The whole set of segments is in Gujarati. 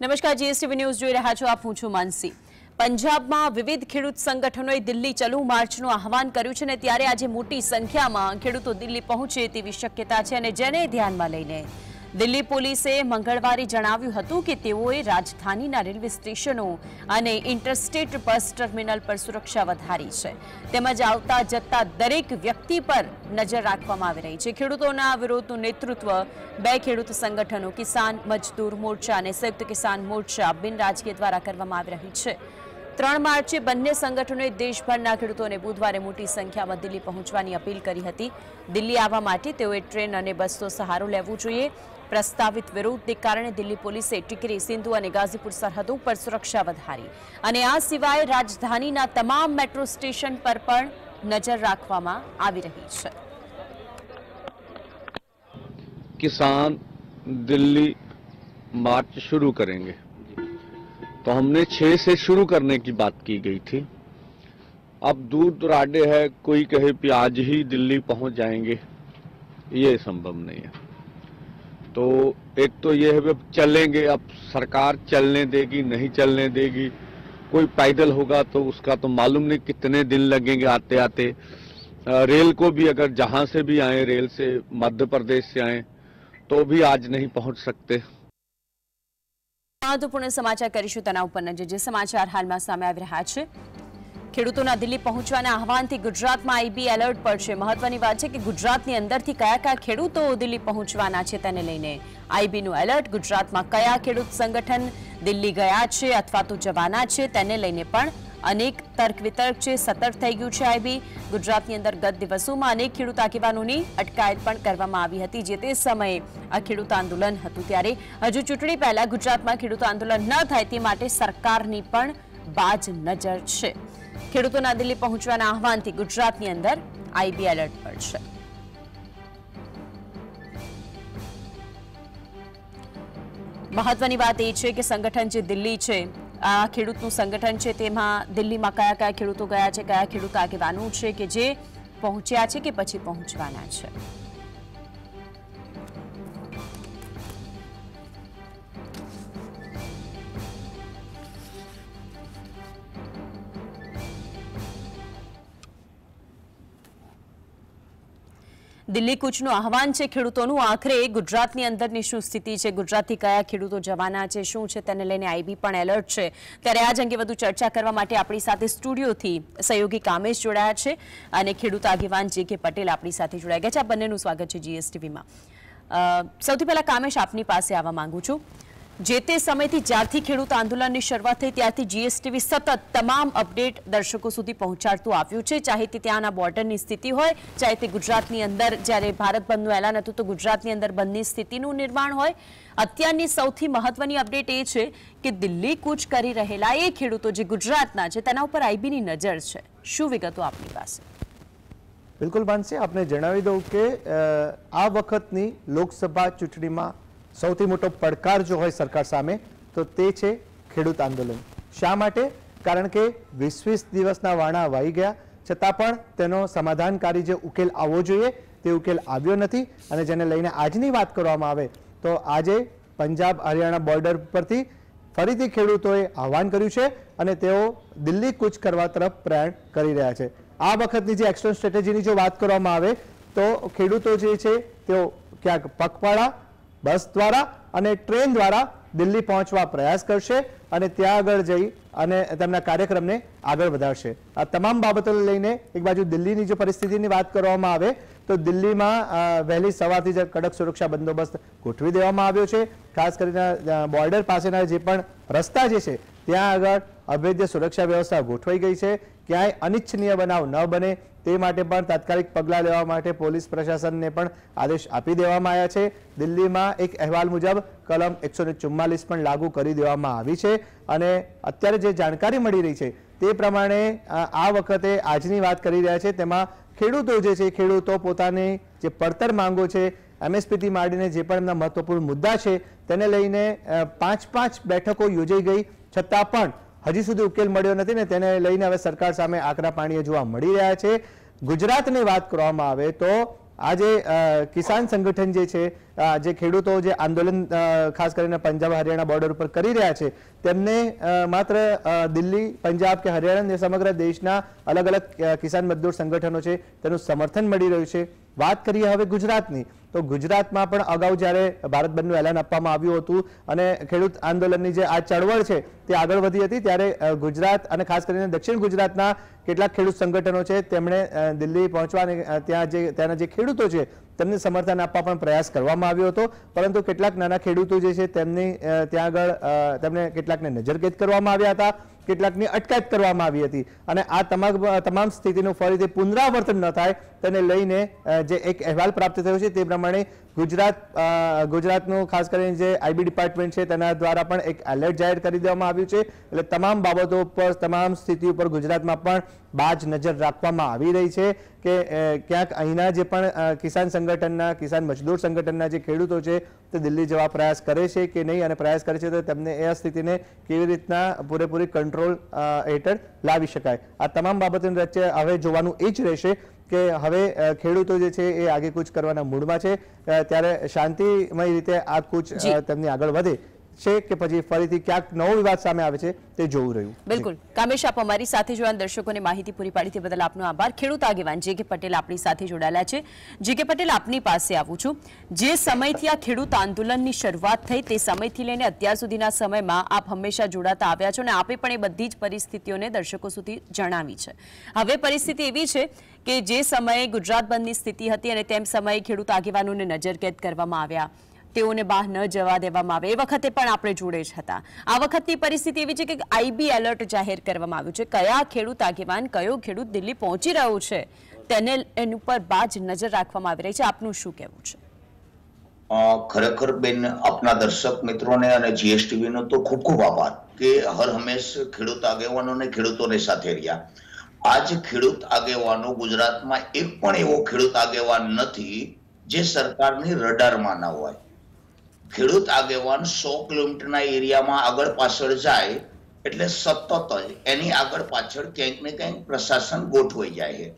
નમસ્કાર જીએસટીવી ન્યૂઝ જોઈ રહ્યા છો આપ હું છું માનસી પંજાબમાં વિવિધ ખેડૂત સંગઠનોએ દિલ્હી ચલો માર્ચનું આહવાન કર્યું છે અને ત્યારે આજે મોટી સંખ્યામાં ખેડૂતો દિલ્હી પહોંચે તેવી શક્યતા છે અને જેને ધ્યાનમાં લઈને દિલ્હી પોલીસે મંગળવારે જણાવ્યું હતું કે તેઓએ રાજધાનીના રેલવે સ્ટેશનો અને ઇન્ટરસ્ટેટ બસ ટર્મિનલ પર સુરક્ષા વધારી છે તેમજ આવતા જતા દરેક વ્યક્તિ પર નજર રાખવામાં આવી રહી છે ખેડૂતોના વિરોધનું નેતૃત્વ બે ખેડૂત સંગઠનો કિસાન મજદૂર મોરચા અને સંયુક્ત કિસાન મોરચા બિન રાજકીય દ્વારા કરવામાં આવી રહી છે ત્રણ માર્ચે બંને સંગઠનોએ દેશભરના ખેડૂતોને બુધવારે મોટી સંખ્યામાં દિલ્હી પહોંચવાની અપીલ કરી હતી દિલ્હી આવવા માટે તેઓએ ટ્રેન અને બસનો સહારો લેવો જોઈએ प्रस्तावित विरोध के कारण दिल्ली पुलिस टिकरी सिंधु और गाजीपुर सरहदों पर सुरक्षा वारी आ सीवाय राजधानी तमाम मेट्रो स्टेशन पर नजर रखी किसान दिल्ली मार्च शुरू करेंगे तो हमने छह से शुरू करने की बात की गई थी अब दूर दुराडे है कोई कहे कि आज ही दिल्ली पहुंच जाएंगे ये संभव नहीं है तो एक तो ये है अब चलेंगे अब सरकार चलने देगी नहीं चलने देगी कोई पैदल होगा तो उसका तो मालूम नहीं कितने दिन लगेंगे आते आते रेल को भी अगर जहां से भी आए रेल से मध्य प्रदेश से आए तो भी आज नहीं पहुंच सकते समाचार करीशु तनाव पर नजर જે समाचार हाल में सामने आ रहा है ખેડૂતોના દિલ્હી પહોંચવાના આહવાનથી ગુજરાતમાં આઈબી એલર્ટ પર છે મહત્વની વાત છે કે ગુજરાતની અંદરથી કયા કયા ખેડૂતો દિલ્હી પહોંચવાના છે તેને લઈને આઈબીનું એલર્ટ ગુજરાતમાં કયા ખેડૂત સંગઠન દિલ્હી ગયા છે અથવા તો જવાના છે તેને લઈને પણ અનેક તર્ક વિતર્ક છે સતર્ક થઈ ગયું છે આઈબી ગુજરાતની અંદર ગત દિવસોમાં અનેક ખેડૂત આગેવાનોની અટકાયત પણ કરવામાં આવી હતી જે તે સમયે આ ખેડૂત આંદોલન હતું ત્યારે હજુ ચૂંટણી પહેલા ગુજરાતમાં ખેડૂત આંદોલન ન થાય તે માટે સરકારની પણ બાજ નજર છે ખેડૂતોના દિલ્હી પહોંચવાના આહવાનથી ગુજરાતની અંદર આઈબી એલર્ટ પર છે મહત્વની વાત એ છે કે સંગઠન જે દિલ્હી છે આ ખેડૂતનું સંગઠન છે તેમાં દિલ્હીમાં કયા કયા ખેડૂતો ગયા છે કયા ખેડૂત આગેવાનો છે કે જે પહોંચ્યા છે કે પછી પહોંચવાના છે દિલ્હી કૂચનું આહવાન છે ખેડૂતોનું આખરે ગુજરાતની અંદરની શું સ્થિતિ છે ગુજરાતથી કયા ખેડૂતો જવાના છે શું છે તેને લઈને આઈબી પણ એલર્ટ છે ત્યારે આજ અંગે વધુ ચર્ચા કરવા માટે આપણી સાથે સ્ટુડિયોથી સહયોગી કામેશ જોડાયા છે અને ખેડૂત આગેવાન જે કે પટેલ આપણી સાથે જોડાયા ગયા છે આ બંનેનું સ્વાગત છે જીએસટીવીમાં સૌથી પહેલાં કામેશ આપની પાસે આવવા માંગુ છું જે તે સમયથી જ્યારથી ખેડૂત આંદોલનની શરૂઆત થઈ ત્યારથી જીએસટીવી સતત તમામ અપડેટ દર્શકો સુધી પહોંચાડતું આવ્યું છે ચાહે તે ત્યાંના બોર્ડરની સ્થિતિ હોય ચાહે તે ગુજરાતની અંદર જ્યારે ભારત બંધનું એલાન હતું તો ગુજરાતની અંદર બંધની સ્થિતિનું નિર્માણ હોય અત્યારની સૌથી મહત્વની અપડેટ એ છે કે દિલ્હી કૂચ કરી રહેલા એ ખેડૂતો જે ગુજરાતના છે તેના ઉપર આઈબીની નજર છે શું વિગતો આપની પાસે બિલકુલ માનસી આપને જણાવી દઉં કે આ વખતની લોકસભા ચૂંટણીમાં સૌથી મોટો પડકાર જો હોય સરકાર સામે તો તે છે ખેડૂત આંદોલન શા માટે કારણ કે વીસ વીસ દિવસના વાણા વાઈ ગયા છતાં પણ તેનો સમાધાનકારી જે ઉકેલ આવવો જોઈએ તે ઉકેલ આવ્યો નથી અને જેને લઈને આજની વાત કરવામાં આવે તો આજે પંજાબ હરિયાણા બોર્ડર પરથી ફરીથી ખેડૂતોએ આહવાન કર્યું છે અને તેઓ દિલ્હી કૂચ કરવા તરફ પ્રયાણ કરી રહ્યા છે આ વખતની જે એક્શન સ્ટ્રેટેજીની જો વાત કરવામાં આવે તો ખેડૂતો જે છે તેઓ ક્યાંક પગપાળા બસ દ્વારા અને ટ્રેન દ્વારા દિલ્હી પહોંચવા પ્રયાસ કરશે અને ત્યાં આગળ જઈ અને તેમના કાર્યક્રમને આગળ વધારશે આ તમામ બાબતોને લઈને એક બાજુ દિલ્હીની જો પરિસ્થિતિની વાત કરવામાં આવે તો દિલ્હીમાં વહેલી સવારથી જ કડક સુરક્ષા બંદોબસ્ત ગોઠવી દેવામાં આવ્યો છે ખાસ કરીને બોર્ડર પાસેના જે પણ રસ્તા જે છે ત્યાં આગળ અભેદ્ય સુરક્ષા વ્યવસ્થા ગોઠવાઈ ગઈ છે ક્યાંય અનિચ્છનીય બનાવ ન બને તે માટે પણ તાત્કાલિક પગલાં લેવા માટે પોલીસ પ્રશાસનને પણ આદેશ આપી દેવામાં આવ્યા છે દિલ્હીમાં એક અહેવાલ મુજબ કલમ એકસો પણ લાગુ કરી દેવામાં આવી છે અને અત્યારે જે જાણકારી મળી રહી છે તે પ્રમાણે આ વખતે આજની વાત કરી રહ્યા છે તેમાં ખેડૂતો જે છે ખેડૂતો પોતાની જે પડતર માંગો છે એમએસપીથી માંડીને જે પણ એમના મહત્વપૂર્ણ મુદ્દા છે તેને લઈને પાંચ પાંચ બેઠકો યોજાઈ ગઈ છતાં પણ હજી સુધી ઉકેલ મળ્યો નથી ને તેને લઈને હવે સરકાર સામે આકરા પાણીએ જોવા મળી રહ્યા છે ગુજરાતની વાત કરવામાં આવે તો આજે કિસાન સંગઠન જે છે જે ખેડૂતો જે આંદોલન ખાસ કરીને પંજાબ હરિયાણા બોર્ડર ઉપર કરી રહ્યા છે તેમને માત્ર દિલ્હી પંજાબ કે હરિયાણા સમગ્ર દેશના અલગ અલગ કિસાન મજદૂર સંગઠનો છે તેનું સમર્થન મળી રહ્યું છે વાત કરીએ હવે ગુજરાતની તો ગુજરાતમાં પણ અગાઉ જ્યારે ભારત બંધનું એલાન આપવામાં આવ્યું હતું અને ખેડૂત આંદોલનની જે આ ચળવળ છે તે આગળ વધી હતી ત્યારે ગુજરાત અને ખાસ કરીને દક્ષિણ ગુજરાતના કેટલાક ખેડૂત સંગઠનો છે તેમણે દિલ્હી પહોંચવા ત્યાં જે ત્યાંના જે ખેડૂતો છે તેમને સમર્થન આપવા પણ પ્રયાસ કરવામાં આવ્યો હતો પરંતુ કેટલાક નાના ખેડૂતો જે છે તેમની ત્યાં આગળ તેમને કેટલાકને નજરકેદ કરવામાં આવ્યા હતા કેટલાકની અટકાયત કરવામાં આવી હતી અને આ તમામ તમામ સ્થિતિનું ફરીથી પુનરાવર્તન ન થાય તેને લઈને જે એક અહેવાલ પ્રાપ્ત થયો છે તે પ્રમાણે ગુજરાત ગુજરાતનું ખાસ કરીને જે આઈબી ડિપાર્ટમેન્ટ છે તેના દ્વારા પણ એક એલર્ટ જાહેર કરી દેવામાં આવ્યું છે એટલે તમામ બાબતો પર તમામ સ્થિતિ ઉપર ગુજરાતમાં પણ બાજ નજર રાખવામાં આવી રહી છે કે ક્યાંક અહીંના જે પણ કિસાન સંગઠનના કિસાન મજદૂર સંગઠનના જે ખેડૂતો છે તે દિલ્હી જવા પ્રયાસ કરે છે કે નહીં અને પ્રયાસ કરે છે તો તેમને એ સ્થિતિને કેવી રીતના પૂરેપૂરી કંટ્રોલ હેઠળ લાવી શકાય આ તમામ બાબતોની વચ્ચે હવે જોવાનું એ જ રહેશે કે હવે ખેડૂતો જે છે એ આગે કૂચ કરવાના મૂડમાં છે ત્યારે શાંતિમય રીતે આ કૂચ તેમની આગળ વધે છે કે પછી ફરીથી ક્યાંક નવો વિવાદ સામે આવે છે તે જોવું રહ્યું બિલકુલ કામેશ આપ અમારી સાથે જોડાયા દર્શકોને માહિતી પૂરી પાડી બદલ આપનો આભાર ખેડૂત આગેવાન જે કે પટેલ આપણી સાથે જોડાયેલા છે જે કે પટેલ આપની પાસે આવું છું જે સમયથી આ ખેડૂત આંદોલનની શરૂઆત થઈ તે સમયથી લઈને અત્યાર સુધીના સમયમાં આપ હંમેશા જોડાતા આવ્યા છો અને આપે પણ એ બધી જ પરિસ્થિતિઓને દર્શકો સુધી જણાવી છે હવે પરિસ્થિતિ એવી છે કે જે સમયે ગુજરાત બંધની સ્થિતિ હતી અને તેમ સમયે ખેડૂત આગેવાનોને નજરકેદ કરવામાં આવ્યા તેઓને બહાર ન જવા દેવામાં આવે એ વખતે પણ આપણે જોડે જ હતા આ વખતની પરિસ્થિતિ એવી છે કે આઈબી એલર્ટ જાહેર કરવામાં આવ્યું છે કયા ખેડૂત આગેવાન કયો ખેડૂત દિલ્હી પહોંચી રહ્યો છે તેને એની ઉપર બાજ નજર રાખવામાં આવી રહી છે આપનું શું કહેવું છે ખરેખર બેન આપના દર્શક મિત્રોને અને જીએસટીવીનો તો ખૂબ ખૂબ આભાર કે હર હંમેશ ખેડૂત આગેવાનો અને ખેડૂતોને સાથે રહ્યા આજ ખેડૂત આગેવાનો ગુજરાતમાં એક પણ એવો ખેડૂત આગેવાન નથી જે સરકારની રડારમાં ના હોય ખેડૂત આગેવાન સો કિલોમીટરના એરિયામાં આગળ પાછળ જાય એટલે સતત જ એની આગળ પાછળ ક્યાંક ને ક્યાંક પ્રશાસન ગોઠવાઈ જાય છે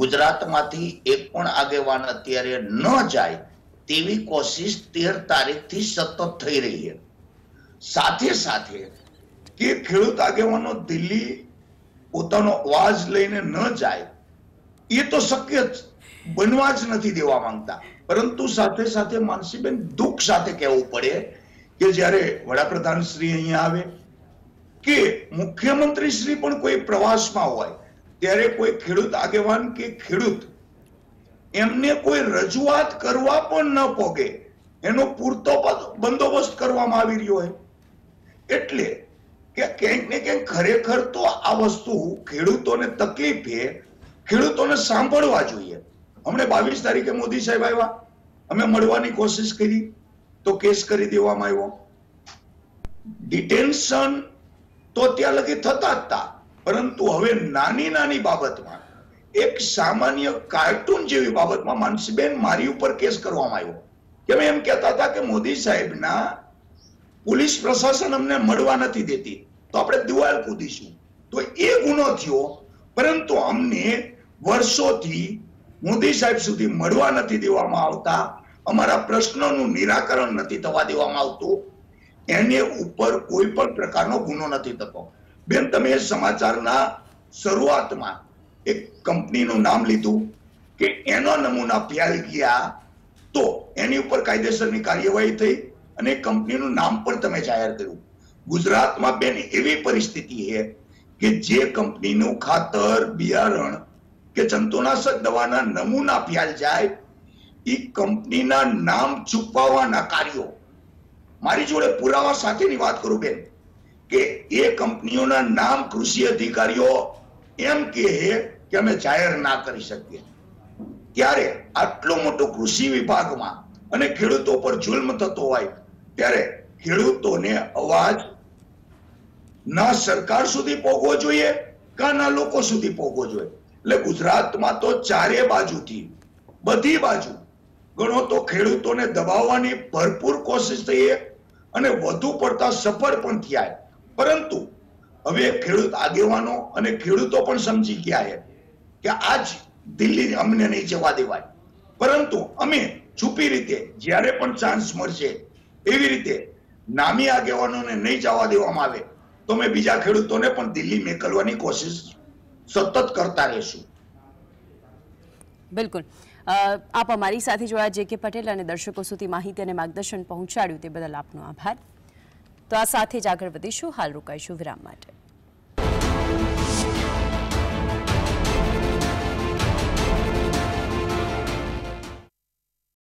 ગુજરાતમાંથી એક પણ આગેવાન અત્યારે ન જાય તેવી કોશિશ તેર તારીખથી સતત થઈ રહી છે સાથે સાથે કે ખેડૂત આગેવાનો દિલ્હી પોતાનો અવાજ લઈને ન જાય એ તો શક્ય જ બનવા જ નથી દેવા માંગતા પરંતુ સાથે સાથે માનસીબેન દુઃખ સાથે કહેવું પડે કે જ્યારે વડાપ્રધાન શ્રી અહીંયા આવે કે મુખ્યમંત્રી શ્રી પણ કોઈ પ્રવાસમાં હોય ત્યારે કોઈ ખેડૂત આગેવાન કે ખેડૂત એમને કોઈ રજૂઆત કરવા પણ ન પોગે એનો પૂરતો બંદોબસ્ત કરવામાં આવી રહ્યો હોય એટલે કે ક્યાંક ને ક્યાંક ખરેખર તો આ વસ્તુ ખેડૂતોને તકલીફ છે ખેડૂતોને સાંભળવા જોઈએ અમને બાવીસ તારીખે મોદી સાહેબ આવ્યા અમે મળવાની કોશિશ કરી તો કેસ કરી દેવામાં આવ્યો ડિટેન્શન તો ત્યાં લગી થતા હતા પરંતુ હવે નાની નાની બાબતમાં એક સામાન્ય કાર્ટૂન જેવી બાબતમાં માનસીબેન મારી ઉપર કેસ કરવામાં આવ્યો કે અમે એમ કહેતા હતા કે મોદી સાહેબના પોલીસ પ્રશાસન અમને મળવા નથી દેતી તો આપણે દિવાલ કૂદીશું તો એ ગુનો થયો પરંતુ અમને વર્ષોથી મોદી સાહેબ સુધી મળવા નથી દેવામાં આવતા અમારા પ્રશ્નોનું નિરાકરણ નથી થવા દેવામાં આવતું એને ઉપર કોઈ પણ પ્રકારનો ગુનો નથી થતો બેન તમે સમાચારના શરૂઆતમાં એક કંપનીનું નામ લીધું કે એનો નમૂના પ્યાલ ગયા તો એની ઉપર કાયદેસરની કાર્યવાહી થઈ અને કંપનીનું નામ પણ તમે જાહેર કર્યું ગુજરાતમાં બેન એવી પરિસ્થિતિ છે કે જે કંપનીનું ખાતર બિયારણ કે જંતુનાશક દવાના નમૂના પ્યાલ જાય ઈ કંપનીના નામ છુપાવવા ના કાર્યો મારી જોડે પુરાવા સાથીની વાત કરું બેન કે એ કંપનીઓના નામ કૃષિ અધિકારીઓ એમ કહે કે અમે જાહેર ના કરી શકતે ત્યારે આટલો મોટો કૃષિ વિભાગમાં અને ખેડૂતો પર જુલમ થતો હોય ત્યારે ખેડૂતોને અવાજ ના સરકાર સુધી પહોંચવો જોઈએ ગામના લોકો સુધી પહોંચવો જોઈએ એટલે ગુજરાતમાં તો ચારે બાજુથી બધી બાજુ ગણો તો ખેડૂતોને દબાવવાની ભરપૂર કોશિશ થઈએ અને વધુ પડતા સફળ પણ થયા પરંતુ હવે ખેડૂત આગેવાનો અને ખેડૂતો પણ સમજી ગયા છે કે આજ દિલ્હી અમને નહીં જવા દેવાય પરંતુ અમે છુપી રીતે જ્યારે પણ ચાન્સ મળશે એવી રીતે નામી આગેવાનોને નહીં જવા દેવામાં આવે તો અમે બીજા ખેડૂતોને પણ દિલ્હી મેકલવાની કોશિશ સતત કરતા રહેશું બિલકુલ આપ અમારી સાથે જોડાયા જે કે પટેલ અને દર્શકો સુધી માહિતી અને માર્ગદર્શન પહોંચાડ્યું તે બદલ આપનો આભાર તો આ સાથે જ આગળ વધીશું હાલ રોકાઈશું વિરામ માટે